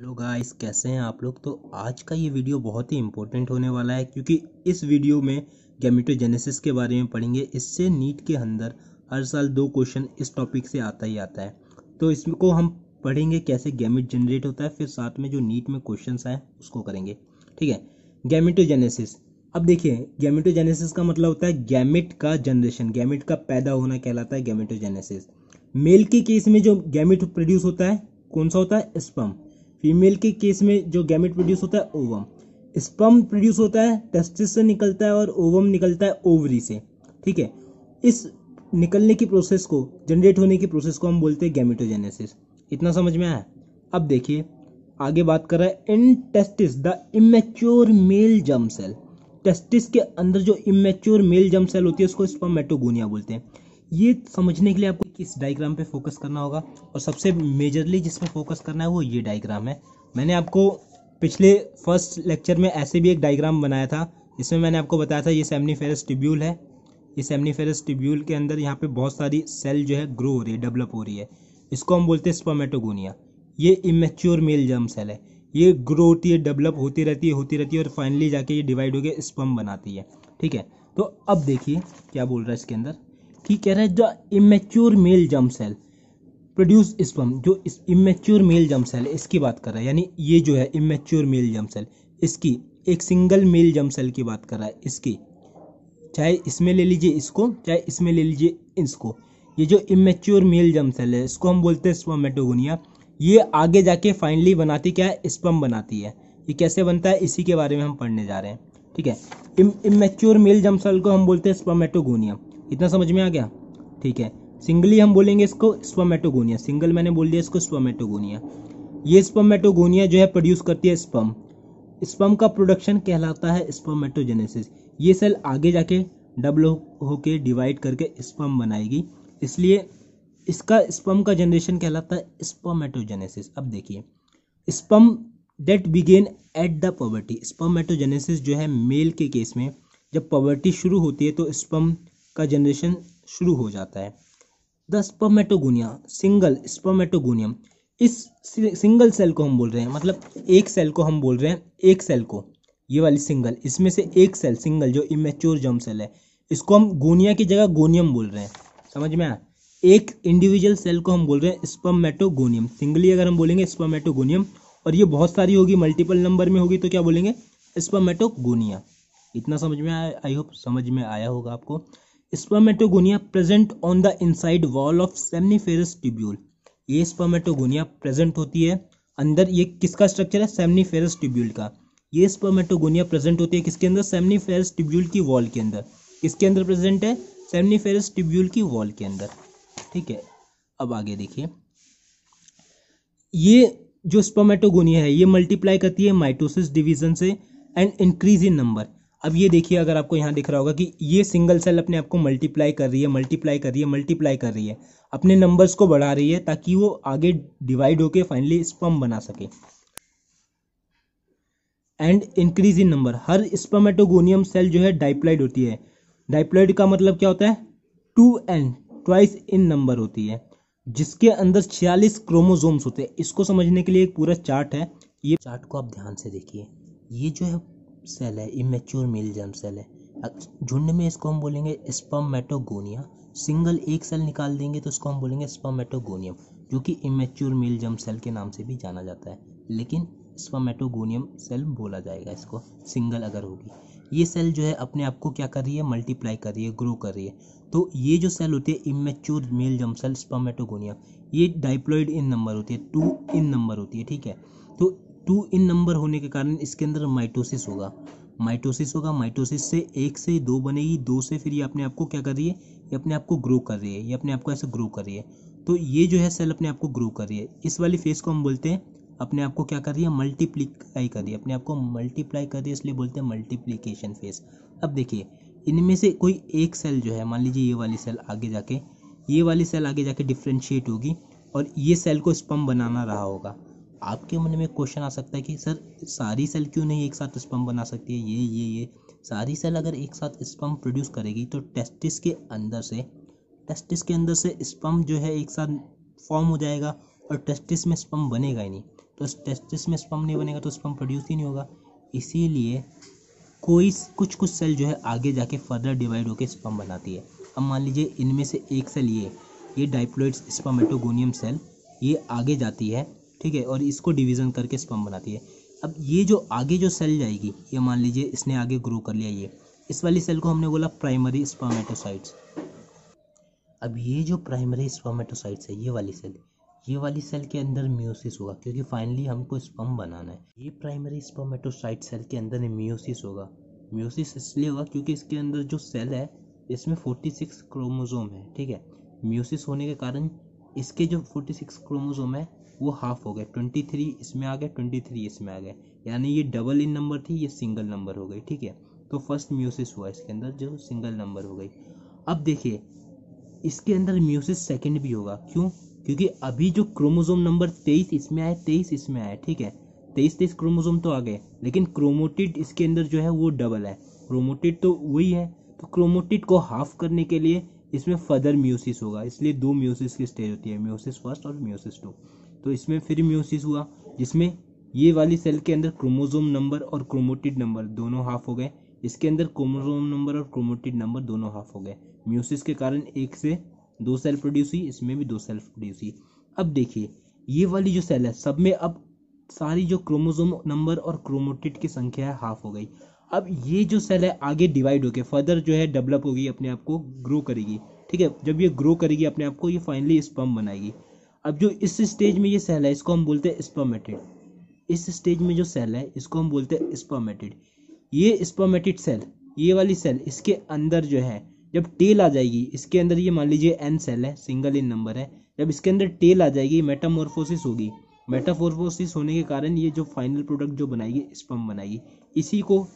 hello guys कैसे हैं आप लोग तो आज का ये वीडियो बहुत ही इंपॉर्टेंट होने वाला है क्योंकि इस वीडियो में गैमिटोजेनेसिस के बारे में पढ़ेंगे इससे नीट के अंदर हर साल दो क्वेश्चन इस टॉपिक से आता ही आता है तो इसको हम पढ़ेंगे कैसे गैमिट जनरेट होता है फिर साथ में जो नीट में क्वेश्चन आए उसको करेंगे ठीक है गैमिटोजेनेसिस अब देखिए गेमिटोजेनेसिस का मतलब होता है गैमिट का जनरेशन गैमिट का पैदा होना कहलाता है गैमिटोजेनेसिस मेल के केस में जो गैमिट प्रोड्यूस होता है कौन सा होता है स्पम फीमेल के केस में जो गैमेट प्रोड्यूस होता है ओवम स्पम प्रोड्यूस होता है टेस्टिस से निकलता है और ओवम निकलता है ओवरी से ठीक है इस निकलने की प्रोसेस को जनरेट होने की प्रोसेस को हम बोलते हैं गैमेटोजेनेसिस इतना समझ में आया अब देखिए आगे बात कर रहा है in testis the immature male germ cell testis के अंदर जो इमेच्योर मेल जम सेल होती है उसको स्पमेटोगोनिया बोलते हैं ये समझने के लिए आपको इस डाइग्राम पे फोकस करना होगा और सबसे मेजरली जिस पे फोकस करना है वो ये डायग्राम है मैंने आपको पिछले फर्स्ट लेक्चर में ऐसे भी एक डायग्राम बनाया था इसमें मैंने आपको बताया था ये सेमनीफेरस टिब्यूल है इस फेरस टिब्यूल के अंदर यहाँ पे बहुत सारी सेल जो है ग्रो हो रही है डेवलप हो रही है इसको हम बोलते हैं स्पर्मेटोगोनिया ये इमेच्योर मेल जर्म सेल है ये ग्रो होती है डेवलप होती रहती है होती रहती है और फाइनली जाके ये डिवाइड होकर स्पम बनाती है ठीक है तो अब देखिए क्या बोल रहा है इसके अंदर ठीक कह रहे हैं जो immature male germ cell produce sperm जो इमेच्योर मेल जम सेल इसकी बात कर रहा है यानी ये जो है इमेच्योर मेल जम सेल इसकी एक सिंगल मेल जम सेल की बात कर रहा है इसकी चाहे इसमें ले लीजिए इसको चाहे इसमें ले लीजिए इसको ये जो इमेच्योर मेल जम सेल है इसको हम बोलते हैं स्पमेटोगोनिया ये आगे जाके फाइनली बनाती क्या है स्पम बनाती है ये कैसे बनता है इसी के बारे में हम पढ़ने जा रहे हैं ठीक है इमेच्योर मेल जम सेल को हम बोलते हैं स्पमेटोगोनिया इतना समझ में आ गया ठीक है सिंगली हम बोलेंगे इसको स्पमेटोगोनिया सिंगल मैंने बोल दिया इसको स्पमेटोगोनिया ये स्पमेटोगोनिया जो है प्रोड्यूस करती है स्पम स्पम का प्रोडक्शन कहलाता है स्पमेटोजेनेसिस ये सेल आगे जाके डबल होके डिवाइड करके स्पम बनाएगी इसलिए इसका स्पम का जनरेशन कहलाता है स्पमेटोजेनेसिस अब देखिए sperm that begin at the puberty spermatogenesis जो है मेल के केस में जब पॉवर्टी शुरू होती है तो स्पम का जनरेशन शुरू हो जाता है द स्पर्मेटोगोनिया सिंगल स्पर्मेटोगोनियम इस सिंगल सेल को हम बोल रहे हैं मतलब एक सेल को हम बोल रहे हैं एक सेल को ये वाली सिंगल इसमें से एक सेल सिंगल जो इमेच्योर जम सेल है इसको हम गोनिया की जगह गोनियम बोल रहे हैं समझ में आया एक इंडिविजुअल सेल को हम बोल रहे हैं स्पर्मेटोगोनियम सिंगली अगर हम बोलेंगे स्पर्मेटोगोनियम और ये बहुत सारी होगी मल्टीपल नंबर में होगी तो क्या बोलेंगे स्पर्मेटोगोनिया इतना समझ में आया आई होप समझ में आया होगा आपको spermatogonia present on the inside wall of seminiferous tubule ये स्पर्मेटोगोनिया प्रेजेंट होती है अंदर ये किसका स्ट्रक्चर है सेमनीफेरस ट्यूब्यूल का ये स्पर्मेटोगोनिया प्रेजेंट होती है किसके अंदर सेमनीफेरस ट्यूब्यूल की वॉल के अंदर किसके अंदर प्रेजेंट है सेमनीफेरस ट्यूब्यूल की वॉल के अंदर ठीक है अब आगे देखिए ये जो स्पर्मेटोगोनिया है ये मल्टीप्लाई करती है माइटोसिस डिवीजन से एंड इंक्रीज इन नंबर अब ये देखिए अगर आपको यहाँ दिख रहा होगा कि ये सिंगल सेल अपने आप को मल्टीप्लाई कर रही है मल्टीप्लाई कर रही है मल्टीप्लाई कर रही है अपने नंबर्स को बढ़ा रही है ताकि वो आगे डिवाइड होके फाइनली स्पम बना सके एंड इंक्रीज इन नंबर हर स्पमेटोगोनियम सेल जो है डाइप्लाइड होती है डाइप्लाइड का मतलब क्या होता है two and twice in number होती है जिसके अंदर छियालीस क्रोमोजोम्स होते हैं इसको समझने के लिए एक पूरा चार्ट है ये चार्ट को आप ध्यान से देखिए ये जो है सेल है इमेच्योर मेल जर्म सेल है झुंड में इसको हम बोलेंगे स्पर्मेटोगोनिया सिंगल एक सेल निकाल देंगे तो उसको हम बोलेंगे स्पर्मेटोगोनियम जो कि इमेच्योर मेल जर्म सेल के नाम से भी जाना जाता है लेकिन स्पमेटोगोनियम सेल बोला जाएगा इसको सिंगल अगर होगी ये सेल जो है अपने आप को क्या कर रही है मल्टीप्लाई कर रही है ग्रो कर रही है तो ये जो सेल होती है immature male germ cell spermatogonium ये डाइप्लॉइड इन नंबर होती है टू इन नंबर होती है ठीक है तो टू इन नंबर होने के कारण इसके अंदर माइटोसिस होगा माइटोसिस होगा माइटोसिस से एक से दो बनेगी दो से फिर ये अपने आप को क्या कर रही है ये अपने आप को ग्रो कर रही है ये अपने आप को ऐसे ग्रो कर रही है तो ये जो है सेल अपने आप को ग्रो कर रही है इस वाली फेज़ को हम बोलते हैं अपने आप को क्या कर रही है मल्टीप्लीकाई कर रही है अपने आप को मल्टीप्लाई कर रही है इसलिए बोलते हैं मल्टीप्लीकेशन फेज़ अब देखिए इनमें से कोई एक सेल जो है मान लीजिए ये वाली सेल आगे जाके ये वाली सेल आगे जाके डिफ्रेंशिएट होगी और ये सेल को स्पम बनाना रहा होगा आपके मन में क्वेश्चन आ सकता है कि सर सारी सेल क्यों नहीं एक साथ स्पम बना सकती है ये ये ये सारी सेल अगर एक साथ स्पम प्रोड्यूस करेगी तो टेस्टिस के अंदर से टेस्टिस के अंदर से स्पम जो है एक साथ फॉर्म हो जाएगा और टेस्टिस में स्पम बनेगा ही नहीं तो टेस्टिस में स्पम नहीं बनेगा तो स्पम प्रोड्यूस ही नहीं होगा इसीलिए कोई कुछ कुछ सेल जो है आगे जाके फर्दर डिवाइड होकर स्पम बनाती है अब मान लीजिए इनमें से एक सेल ये ये डाइप्लोइड्स स्पमेटोगोनियम सेल ये आगे जाती है ठीक है और इसको डिवीज़न करके स्पम बनाती है अब ये जो आगे जो सेल जाएगी ये मान लीजिए इसने आगे ग्रो कर लिया ये इस वाली सेल को हमने बोला प्राइमरी स्पर्मेटोसाइट्स अब ये जो प्राइमरी स्पर्मेटोसाइट्स है ये वाली सेल ये वाली सेल के अंदर म्यूसिस होगा क्योंकि फाइनली हमको स्पम बनाना है ये प्राइमरी स्पर्मेटोसाइट सेल के अंदर म्यूसिस होगा म्यूसिस इसलिए होगा क्योंकि इसके अंदर जो सेल है इसमें फोर्टी सिक्स क्रोमोजोम है ठीक है म्यूसिस होने के कारण इसके जो फोर्टी सिक्स क्रोमोजोम है वो हाफ हो गए ट्वेंटी थ्री इसमें आ गए ट्वेंटी थ्री इसमें आ गए यानी ये डबल इन नंबर थी ये सिंगल नंबर हो गई ठीक है तो फर्स्ट म्यूसिस हुआ इसके अंदर जो सिंगल नंबर हो गई अब देखिए इसके अंदर म्यूसिस सेकेंड भी होगा क्यों क्योंकि अभी जो क्रोमोजोम नंबर तेईस इसमें आए तेईस इसमें आए ठीक है तेईस तेईस क्रोमोजोम तो आ गए लेकिन क्रोमोटिड इसके अंदर जो है वो डबल है क्रोमोटिड तो वही है तो क्रोमोटिड को हाफ करने के लिए इसमें फर्दर म्यूसिस होगा इसलिए दो म्यूसिस की स्टेज होती है म्यूसिस फर्स्ट और म्यूसिस टू तो इसमें फिर म्यूसिस हुआ जिसमें ये वाली सेल के अंदर क्रोमोजोम नंबर और क्रोमोटिड नंबर दोनों हाफ हो गए इसके अंदर क्रोमोजोम नंबर और क्रोमोटिड नंबर दोनों हाफ हो गए म्यूसिस के कारण एक से दो सेल प्रोड्यूस हुई इसमें भी दो सेल प्रोड्यूस हुई अब देखिए ये वाली जो सेल है सब में अब सारी जो क्रोमोजोम नंबर और क्रोमोटिड की संख्या है हाफ हो गई अब ये जो सेल है आगे डिवाइड होकर फर्दर जो है डेवलप होगी अपने आप को ग्रो करेगी ठीक है जब ये ग्रो करेगी अपने आप को ये फाइनली स्पम बनाएगी अब जो इस स्टेज में ये सेल है इसको हम बोलते हैं स्पर्मेटेड इस स्टेज में जो सेल है इसको हम बोलते हैं स्पर्मेटेड ये स्पर्मेटेड सेल ये वाली सेल इसके अंदर जो है जब टेल आ जाएगी इसके अंदर ये मान लीजिए एन सेल है सिंगल इन नंबर है जब इसके अंदर टेल आ जाएगी मेटामोरफोसिस होगी मेटामोरफोसिस होने के कारण ये जो फाइनल प्रोडक्ट जो बनाएगी स्पर्म बनाएगी इसी को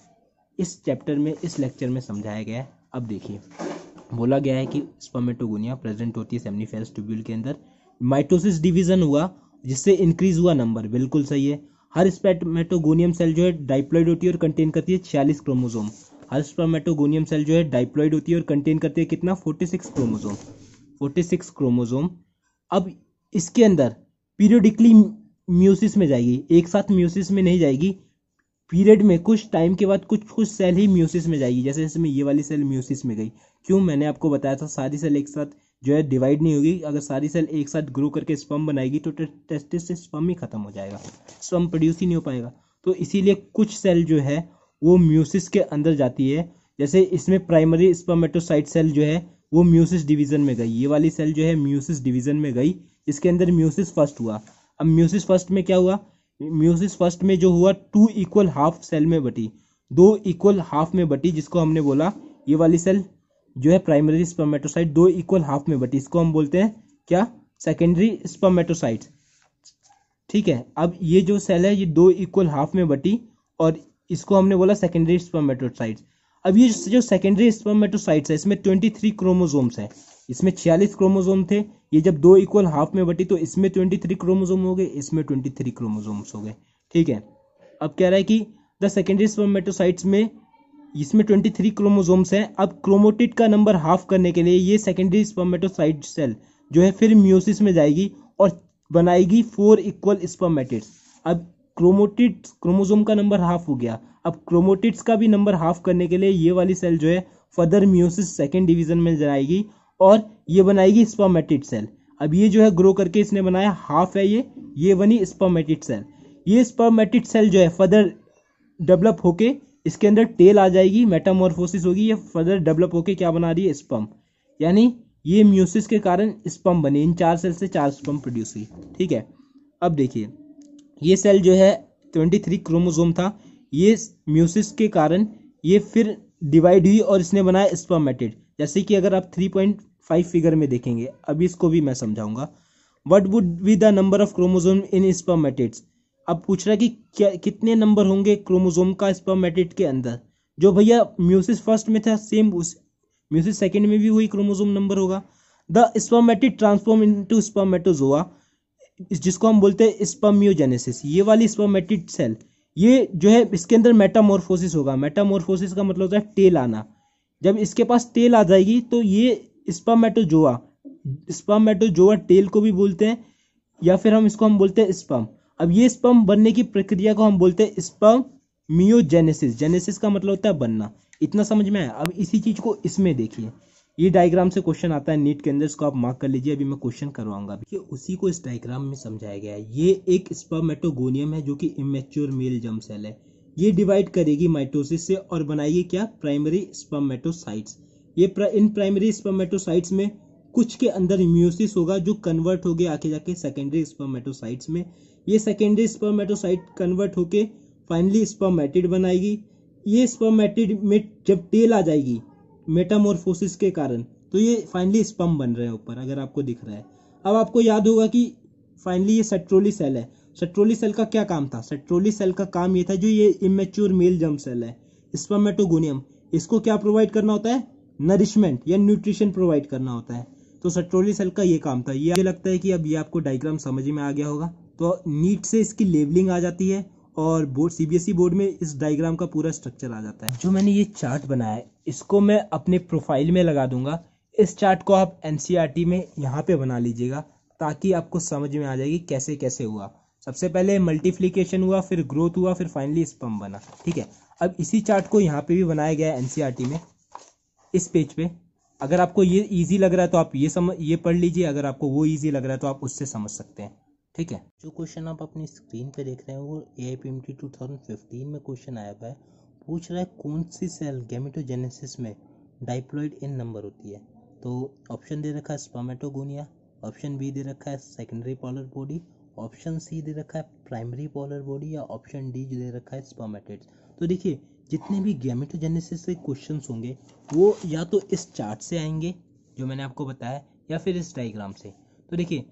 इस चैप्टर में इस लेक्चर में समझाया गया है अब देखिए बोला गया है कि स्पर्मेटोगोनिया प्रेजेंट होती है सेमनीफेरस ट्यूब्यूल के अंदर माइटोसिस डिवीजन हुआ जिससे इंक्रीज हुआ नंबर बिल्कुल सही है हर स्पेटमेटोगोनियम सेल जो है डाइप्लॉइड होती है और कंटेन करती है छियालीस क्रोमोजोम हर स्पेटोगोनियम सेल जो है डाइप्लॉइड होती है और कंटेन करती है कितना forty six chromosome forty six chromosome अब इसके अंदर पीरियोडिकली म्यूसिस में जाएगी एक साथ म्यूसिस में नहीं जाएगी पीरियड में कुछ टाइम के बाद कुछ कुछ सेल ही म्यूसिस में जाएगी जैसे इसमें ये वाली सेल म्यूसिस में गई क्यों मैंने आपको बताया था सारी सेल एक साथ जो है डिवाइड नहीं होगी अगर सारी सेल एक साथ ग्रो करके स्पम बनाएगी तो टेस्टिस से स्पम ही खत्म हो जाएगा स्पम प्रोड्यूस ही नहीं हो पाएगा तो इसीलिए कुछ सेल जो है वो म्यूसिस के अंदर जाती है जैसे इसमें प्राइमरी स्पमेटोसाइट सेल जो है वो म्यूसिस डिवीजन में गई ये वाली सेल जो है म्यूसिस डिवीजन में गई इसके अंदर म्यूसिस फर्स्ट हुआ अब म्यूसिस फर्स्ट में क्या हुआ म्यूसिस फर्स्ट में जो हुआ टू इक्वल हाफ सेल में बटी दो इक्वल हाफ में बटी जिसको हमने बोला ये वाली सेल जो है प्राइमरी स्पर्मेटोसाइट दो इक्वल हाफ में बटी इसको हम बोलते हैं क्या सेकेंडरी स्पर्मेटोसाइट ठीक है अब ये जो सेल है ये दो इक्वल हाफ में बटी और इसको हमने बोला सेकेंडरी स्पर्मेटोसाइट अब ये जो सेकेंडरी स्पर्मेटोसाइट्स है इसमें ट्वेंटी थ्री क्रोमोजोम्स है इसमें छियालीस क्रोमोजोम थे ये जब दो इक्वल हाफ में बटी तो इसमें ट्वेंटी थ्री क्रोमोजोम हो गए इसमें ट्वेंटी थ्री क्रोमोजोम्स हो गए ठीक है अब कह रहा है कि द सेकेंडरी स्पर्मेटोसाइट्स में इसमें 23 क्रोमोजोम्स हैं अब क्रोमोटिड का नंबर हाफ करने के लिए ये सेकेंडरी स्पर्मेटोसाइट सेल जो है फिर म्यूसिस में जाएगी और बनाएगी फोर इक्वल स्पर्मेटिड्स अब क्रोमोटिड्स क्रोमोजोम का नंबर हाफ हो गया अब क्रोमोटिड्स का भी नंबर हाफ करने के लिए ये वाली सेल जो है फर्दर म्यूसिस सेकेंड डिवीजन में जाएगी और ये बनाएगी स्पर्मेटिड सेल अब ये जो है ग्रो करके इसने बनाया हाफ है ये ये बनी स्पर्मेटिड सेल ये स्पर्मेटिड सेल जो है फर्दर डेवलप होके इसके अंदर टेल आ जाएगी मेटामोरफोसिस होगी ये फर्दर डेवलप होकर क्या बना रही है स्पम यानी ये म्यूसिस के कारण स्पम बने इन चार सेल से चार स्पम प्रोड्यूस हुई ठीक है अब देखिए ये सेल जो है ट्वेंटी थ्री क्रोमोजोम था ये म्यूसिस के कारण ये फिर डिवाइड हुई और इसने बनाया स्पमेटेड जैसे कि अगर आप थ्री पॉइंट फाइव फिगर में देखेंगे अभी इसको भी मैं समझाऊंगा what would be the number of chromosome in spermatids अब पूछ रहा है कि क्या कितने नंबर होंगे क्रोमोजोम का स्पर्मेटिट के अंदर जो भैया म्यूसिस फर्स्ट में था सेम उस म्यूसिस सेकेंड में भी वही क्रोमोजोम नंबर होगा the spermatid transform to spermatozoa जिसको हम बोलते हैं स्पर्मियोजेनेसिस ये वाली स्पर्मेटिट सेल ये जो है इसके अंदर मेटामोरफोसिस होगा मेटामोरफोसिस का मतलब होता है टेल आना जब इसके पास टेल आ जाएगी तो ये स्पर्मेटोजोआ स्पर्मेटोजोआ टेल को भी बोलते हैं या फिर हम इसको हम बोलते हैं स्पर्म अब ये स्पम बनने की प्रक्रिया को हम बोलते हैं स्पम मियोजेनेसिस जेनेसिस का मतलब होता है बनना इतना समझ में आया अब इसी चीज को इसमें देखिए ये डायग्राम से क्वेश्चन आता है नीट के अंदर इसको आप मार्क कर लीजिए अभी मैं क्वेश्चन करवाऊंगा देखिए उसी को इस डायग्राम में समझाया गया है ये एक स्पमेटोगोनियम है जो कि इमेच्योर मेल जम सेल है ये डिवाइड करेगी माइटोसिस से और बनाएगी क्या प्राइमरी स्पमेटोसाइट्स ये प्र, इन प्राइमरी स्पमेटोसाइट्स में कुछ के अंदर म्यूसिस होगा जो कन्वर्ट हो गया आके जाके सेकेंडरी स्पर्मेटोसाइट्स में ये सेकेंडरी स्पर्मेटोसाइट कन्वर्ट होके फाइनली स्पर्मेटिड बनाएगी ये स्पर्मेटिड में जब टेल आ जाएगी मेटामोरफोसिस के कारण तो ये फाइनली स्पम बन रहे हैं ऊपर अगर आपको दिख रहा है अब आपको याद होगा कि फाइनली ये सेट्रोली सेल है सेट्रोली सेल का क्या काम था सेट्रोली सेल का काम ये था जो ये इमेच्योर मेल जम सेल है स्पर्मेटोगोनियम इसको क्या प्रोवाइड करना होता है नरिशमेंट या न्यूट्रिशन प्रोवाइड करना होता है तो सट्रोली सेल का ये काम था ये मुझे लगता है कि अब ये आपको डायग्राम समझ में आ गया होगा तो नीट से इसकी लेबलिंग आ जाती है और बोर्ड सीबीएसई बोर्ड में इस डायग्राम का पूरा स्ट्रक्चर आ जाता है जो मैंने ये चार्ट बनाया है इसको मैं अपने प्रोफाइल में लगा दूंगा इस चार्ट को आप एन e में यहाँ पे बना लीजिएगा ताकि आपको समझ में आ जाएगी कैसे कैसे हुआ सबसे पहले मल्टीप्लीकेशन हुआ फिर ग्रोथ हुआ फिर फाइनली स्पम बना ठीक है अब इसी चार्ट को यहाँ पे भी बनाया गया है एन e में इस पेज पे अगर आपको ये इजी लग रहा है तो आप ये सम ये पढ़ लीजिए अगर आपको वो इजी लग रहा है तो आप उससे समझ सकते हैं ठीक है जो क्वेश्चन आप अपनी स्क्रीन पे देख रहे हैं वो A I P M T two thousand fifteen में क्वेश्चन आया हुआ है पूछ रहा है कौन सी सेल गैमेटोजेनेसिस में डाइप्लॉइड इन नंबर होती है तो ऑप्शन दे रखा है स्पामेटोगोनिया ऑप्शन बी दे रखा है secondary polar body option C दे रखा है प्राइमरी पॉलर बॉडी या ऑप्शन डी दे रखा है स्पामेटेड्स तो देखिए जितने भी गेमिटोजेनेसिस के क्वेश्चन होंगे वो या तो इस चार्ट से आएंगे जो मैंने आपको बताया या फिर इस डाइग्राम से तो देखिए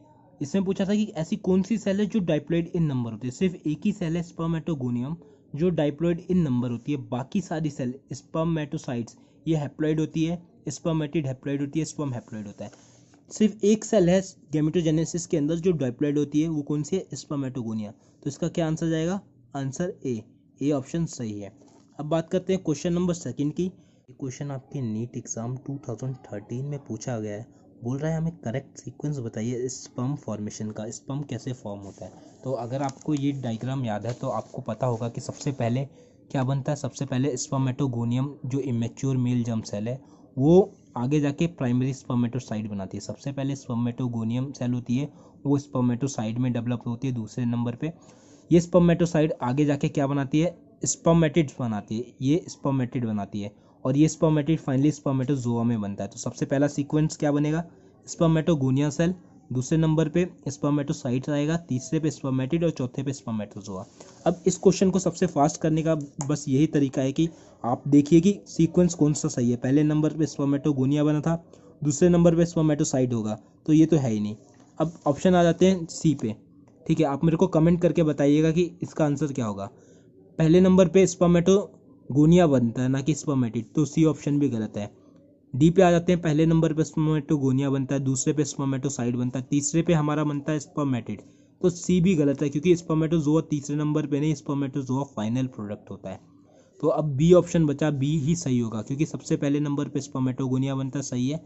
इसमें पूछा था कि ऐसी कौन सी सेल है जो डाइप्लोइड इन नंबर होती है सिर्फ एक ही सेल है स्पर्मेटोगोनियम जो डाइप्लोइड इन नंबर होती है बाकी सारी सेल स्पर्मेटोसाइट्स ये हैप्लोइड होती है स्पर्मेटिड हैप्लोइड होती है स्पर्म हैप्लोइड होता है सिर्फ एक सेल है गेमेटोजेनेसिस के अंदर जो डाइप्लोइड होती है वो कौन सी है स्पर्मेटोगोनिया तो इसका क्या आंसर जाएगा आंसर ए ए ऑप्शन सही है अब बात करते हैं क्वेश्चन नंबर सेकंड की क्वेश्चन आपके नीट एग्ज़ाम 2013 में पूछा गया है बोल रहा है हमें करेक्ट सीक्वेंस बताइए स्पम फॉर्मेशन का स्पम कैसे फॉर्म होता है तो अगर आपको ये डायग्राम याद है तो आपको पता होगा कि सबसे पहले क्या बनता है सबसे पहले स्पर्मेटोगोनियम जो इमेच्योर मेल जम सेल है वो आगे जाके प्राइमरी स्पर्मेटोसाइड बनाती है सबसे पहले स्पर्मेटोगोनियम सेल होती है वो स्पर्मेटोसाइड में डेवलप होती है दूसरे नंबर पे ये स्पर्मेटोसाइड आगे जाके क्या बनाती है स्पर्मेटिड बनाती है ये स्पर्मेटिड बनाती है और ये स्पर्मेटिड फाइनली स्पर्मेटोजोआ में बनता है तो सबसे पहला सीक्वेंस क्या बनेगा स्पर्मेटोगोनिया सेल दूसरे नंबर पे स्पर्मेटोसाइट आएगा तीसरे पे स्पर्मेटिड और चौथे पे स्पर्मेटोजोआ अब इस क्वेश्चन को सबसे फास्ट करने का बस यही तरीका है कि आप देखिए कि सीक्वेंस कौन सा सही है पहले नंबर पे स्पर्मेटोगोनिया बना था दूसरे नंबर पे स्पर्मेटोसाइट होगा तो ये तो है ही नहीं अब ऑप्शन आ जाते हैं सी पे ठीक है आप मेरे को कमेंट करके बताइएगा कि इसका आंसर क्या होगा पहले नंबर पे गोनिया बनता है ना कि स्पर्मेटिड तो सी ऑप्शन भी गलत है डी पे आ जाते हैं पहले नंबर पे गोनिया बनता है दूसरे पे साइड बनता है तीसरे पे हमारा बनता है स्पर्मेटिड तो सी भी गलत है क्योंकि स्पर्मेटोजोआ तीसरे नंबर पे नहीं स्पर्मेटोजोआ फाइनल प्रोडक्ट होता है तो अब बी ऑप्शन बचा बी ही सही होगा क्योंकि सबसे पहले नंबर पे गोनिया बनता सही है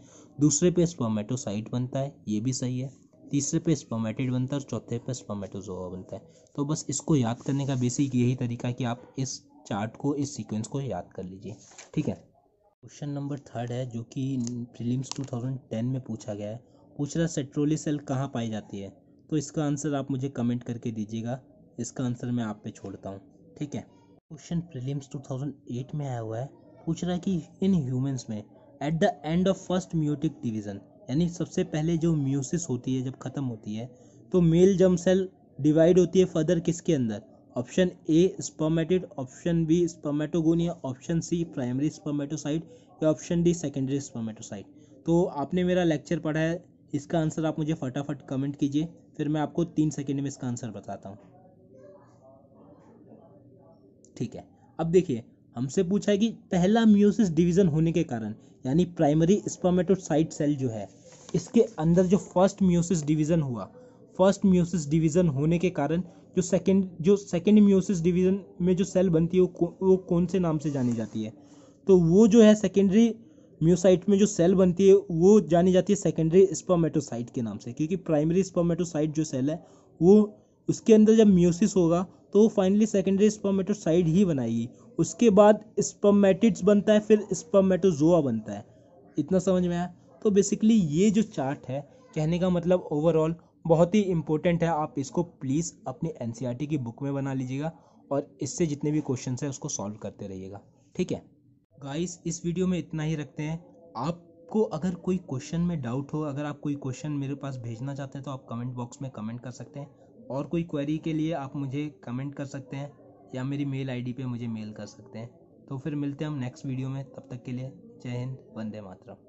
दूसरे पे स्पर्मेटोसाइट बनता है ये भी सही है तीसरे पे स्पर्मेटेड बनता है और चौथे पे स्पर्मेटोजोआ बनता है तो बस इसको याद करने का बेसिक यही तरीका कि आप इस चार्ट को इस सीक्वेंस को याद कर लीजिए ठीक है क्वेश्चन नंबर थर्ड है जो कि प्रीलिम्स 2010 में पूछा गया है पूछ रहा सेट्रोली सेल कहाँ पाई जाती है तो इसका आंसर आप मुझे कमेंट करके दीजिएगा इसका आंसर मैं आप पे छोड़ता हूँ ठीक है क्वेश्चन प्रीलिम्स 2008 में आया हुआ है पूछ रहा है कि इन ह्यूमंस में at the end of first meiotic division यानी सबसे पहले जो म्यूसिस होती है जब ख़त्म होती है तो मेल जम सेल डिवाइड होती है फर्दर किसके अंदर option A spermatid option B spermatogonia option C primary spermatocyte या ऑप्शन डी सेकेंडरी स्पर्मेटोसाइट तो आपने मेरा लेक्चर पढ़ा है इसका आंसर आप मुझे फटाफट कमेंट कीजिए फिर मैं आपको तीन सेकेंड में इसका आंसर बताता हूँ ठीक है अब देखिए हमसे पूछा है कि पहला म्यूसिस डिवीज़न होने के कारण यानी प्राइमरी स्पर्मेटोसाइट सेल जो है इसके अंदर जो फर्स्ट म्यूसिस डिवीज़न हुआ फर्स्ट म्यूसिस डिवीज़न होने के कारण जो सेकेंड जो सेकेंड म्यूसिस डिवीज़न में जो सेल बनती है वो, वो कौन से नाम से जानी जाती है तो वो जो है सेकेंडरी म्यूसाइट में जो सेल बनती है वो जानी जाती है सेकेंडरी स्पर्मेटोसाइट के नाम से क्योंकि प्राइमरी स्पर्मेटोसाइट जो सेल है वो उसके अंदर जब म्यूसिस होगा तो वो फाइनली सेकेंडरी स्पर्मेटोसाइड ही बनाएगी उसके बाद स्पोमेटिड्स बनता है फिर स्पर्मेटोजोआ बनता है इतना समझ में आया तो बेसिकली ये जो चार्ट है कहने का मतलब ओवरऑल बहुत ही इंपॉर्टेंट है आप इसको प्लीज़ अपनी एन e की बुक में बना लीजिएगा और इससे जितने भी क्वेश्चन हैं उसको सॉल्व करते रहिएगा ठीक है गाइस इस वीडियो में इतना ही रखते हैं आपको अगर कोई क्वेश्चन में डाउट हो अगर आप कोई क्वेश्चन मेरे पास भेजना चाहते हैं तो आप कमेंट बॉक्स में कमेंट कर सकते हैं और कोई क्वेरी के लिए आप मुझे कमेंट कर सकते हैं या मेरी मेल आईडी पे मुझे मेल कर सकते हैं तो फिर मिलते हैं हम नेक्स्ट वीडियो में तब तक के लिए जय हिंद वंदे मातरम